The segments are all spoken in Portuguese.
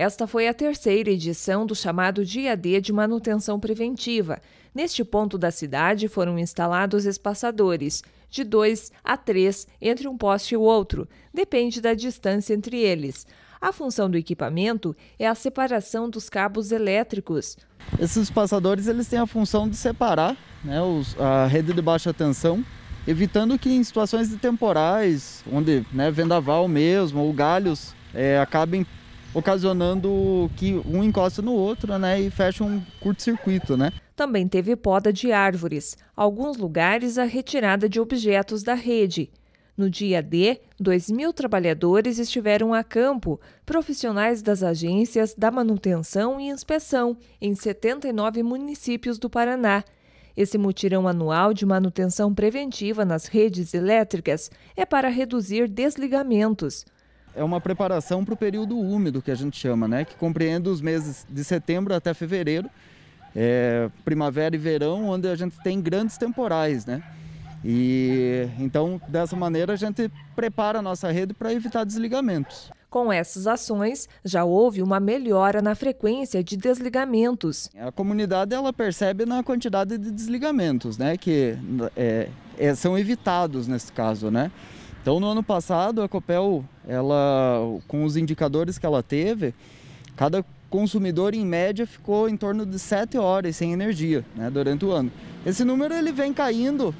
Esta foi a terceira edição do chamado Dia D de Manutenção Preventiva. Neste ponto da cidade foram instalados espaçadores, de dois a três entre um poste e o outro, depende da distância entre eles. A função do equipamento é a separação dos cabos elétricos. Esses passadores eles têm a função de separar né, os, a rede de baixa tensão, evitando que em situações de temporais, onde né, vendaval mesmo ou galhos é, acabem ocasionando que um encosta no outro, né, e fecha um curto-circuito, né? Também teve poda de árvores, alguns lugares a retirada de objetos da rede. No dia D, 2 mil trabalhadores estiveram a campo, profissionais das agências da manutenção e inspeção, em 79 municípios do Paraná. Esse mutirão anual de manutenção preventiva nas redes elétricas é para reduzir desligamentos é uma preparação para o período úmido que a gente chama, né? Que compreende os meses de setembro até fevereiro, é, primavera e verão, onde a gente tem grandes temporais, né? E então, dessa maneira, a gente prepara a nossa rede para evitar desligamentos. Com essas ações, já houve uma melhora na frequência de desligamentos. A comunidade ela percebe na quantidade de desligamentos, né, que é, é são evitados nesse caso, né. Então, no ano passado, a Copel, ela, com os indicadores que ela teve, cada consumidor, em média, ficou em torno de 7 horas sem energia né, durante o ano. Esse número ele vem caindo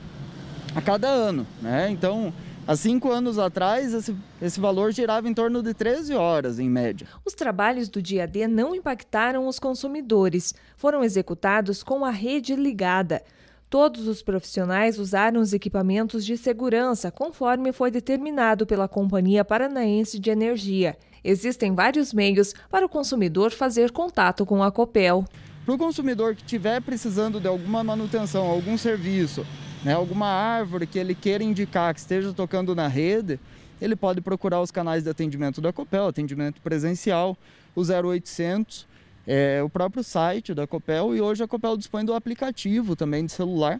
a cada ano. Né? Então, Há cinco anos atrás, esse, esse, valor girava em torno de 13 horas, em média. Os trabalhos do dia a dia não impactaram os consumidores. Foram executados com a rede ligada. Todos os profissionais usaram os equipamentos de segurança, conforme foi determinado pela Companhia Paranaense de Energia. Existem vários meios para o consumidor fazer contato com a Copel. Para o consumidor que estiver precisando de alguma manutenção, algum serviço, né, alguma árvore que ele queira indicar que esteja tocando na rede, ele pode procurar os canais de atendimento da Copel, atendimento presencial, o 0800 é, o próprio site da Copel e hoje a Copel dispõe do aplicativo também de celular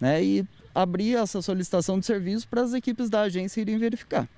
né, e abrir essa solicitação de serviço para as equipes da agência irem verificar.